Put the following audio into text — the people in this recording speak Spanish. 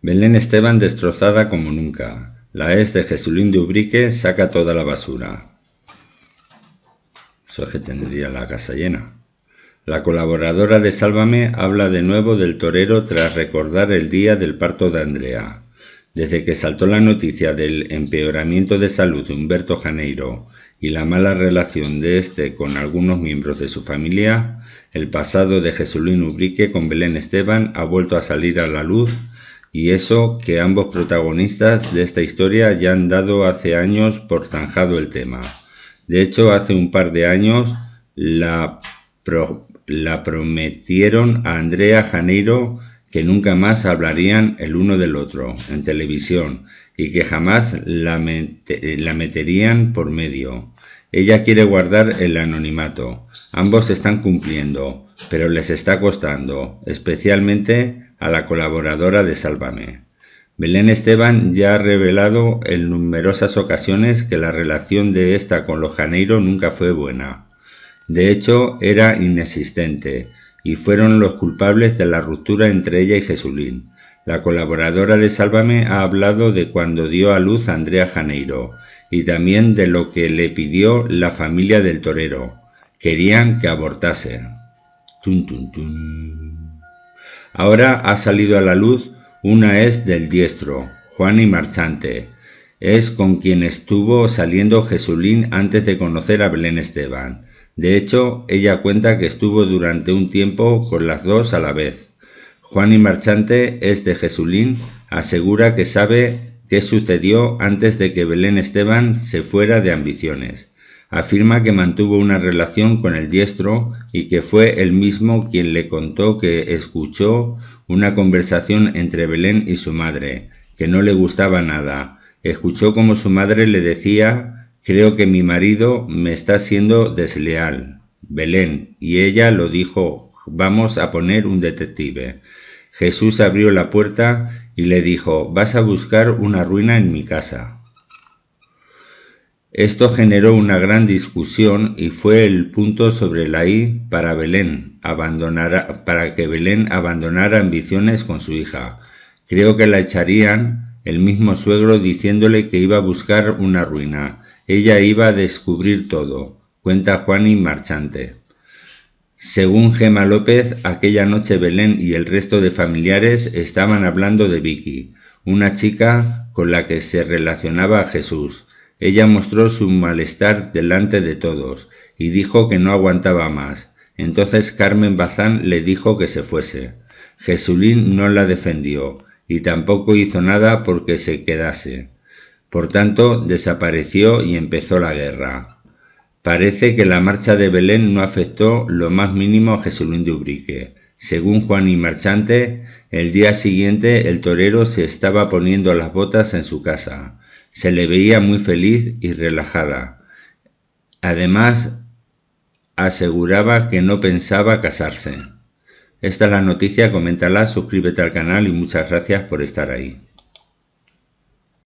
Belén Esteban destrozada como nunca. La ex de Jesulín de Ubrique saca toda la basura. Eso es que tendría la casa llena. La colaboradora de Sálvame habla de nuevo del torero tras recordar el día del parto de Andrea. Desde que saltó la noticia del empeoramiento de salud de Humberto Janeiro y la mala relación de este con algunos miembros de su familia, el pasado de Jesulín Ubrique con Belén Esteban ha vuelto a salir a la luz y eso que ambos protagonistas de esta historia ya han dado hace años por zanjado el tema. De hecho, hace un par de años la, prometieron a Andrea Janeiro que nunca más hablarían el uno del otro en televisión y que jamás la, la meterían por medio. Ella quiere guardar el anonimato. Ambos están cumpliendo, pero les está costando, especialmente a la colaboradora de Sálvame. Belén Esteban ya ha revelado en numerosas ocasiones que la relación de esta con los Janeiro nunca fue buena. De hecho, era inexistente, y fueron los culpables de la ruptura entre ella y Jesulín. La colaboradora de Sálvame ha hablado de cuando dio a luz a Andrea Janeiro y también de lo que le pidió la familia del torero. Querían que abortase. Ahora ha salido a la luz una es del diestro, Juan y Marchante. Es con quien estuvo saliendo Jesulín antes de conocer a Belén Esteban. De hecho, ella cuenta que estuvo durante un tiempo con las dos a la vez. Juan y Marchante es de Jesulín, asegura que sabe qué sucedió antes de que Belén Esteban se fuera de ambiciones. Afirma que mantuvo una relación con el diestro y que fue él mismo quien le contó que escuchó una conversación entre Belén y su madre, que no le gustaba nada. Escuchó como su madre le decía, creo que mi marido me está siendo desleal, Belén, y ella lo dijo, vamos a poner un detective. Jesús abrió la puerta y le dijo, vas a buscar una ruina en mi casa. Esto generó una gran discusión y fue el punto sobre la I para, Belén abandonara, para que Belén abandonara ambiciones con su hija. Creo que la echarían el mismo suegro diciéndole que iba a buscar una ruina. Ella iba a descubrir todo, cuenta y Marchante. Según Gema López, aquella noche Belén y el resto de familiares estaban hablando de Vicky, una chica con la que se relacionaba Jesús. Ella mostró su malestar delante de todos y dijo que no aguantaba más. Entonces Carmen Bazán le dijo que se fuese. Jesulín no la defendió y tampoco hizo nada porque se quedase. Por tanto, desapareció y empezó la guerra. Parece que la marcha de Belén no afectó lo más mínimo a Jesulín de Ubrique. Según Juan y Marchante, el día siguiente el torero se estaba poniendo las botas en su casa. Se le veía muy feliz y relajada. Además, aseguraba que no pensaba casarse. Esta es la noticia, coméntala, suscríbete al canal y muchas gracias por estar ahí.